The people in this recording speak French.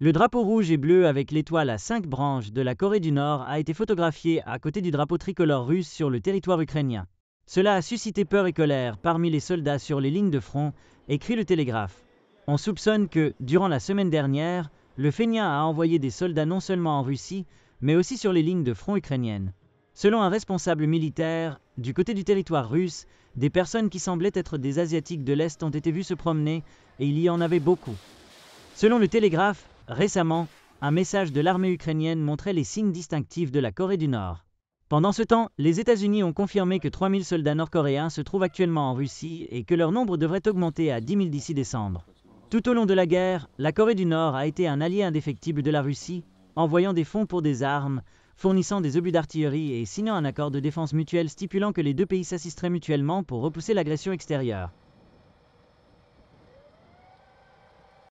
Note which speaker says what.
Speaker 1: Le drapeau rouge et bleu avec l'étoile à cinq branches de la Corée du Nord a été photographié à côté du drapeau tricolore russe sur le territoire ukrainien. Cela a suscité peur et colère parmi les soldats sur les lignes de front, écrit le Télégraphe. On soupçonne que, durant la semaine dernière, le Fénien a envoyé des soldats non seulement en Russie, mais aussi sur les lignes de front ukrainiennes. Selon un responsable militaire, du côté du territoire russe, des personnes qui semblaient être des Asiatiques de l'Est ont été vues se promener, et il y en avait beaucoup. Selon le Télégraphe, Récemment, un message de l'armée ukrainienne montrait les signes distinctifs de la Corée du Nord. Pendant ce temps, les États-Unis ont confirmé que 3000 soldats nord-coréens se trouvent actuellement en Russie et que leur nombre devrait augmenter à 10 000 d'ici décembre. Tout au long de la guerre, la Corée du Nord a été un allié indéfectible de la Russie, envoyant des fonds pour des armes, fournissant des obus d'artillerie et signant un accord de défense mutuelle stipulant que les deux pays s'assisteraient mutuellement pour repousser l'agression extérieure.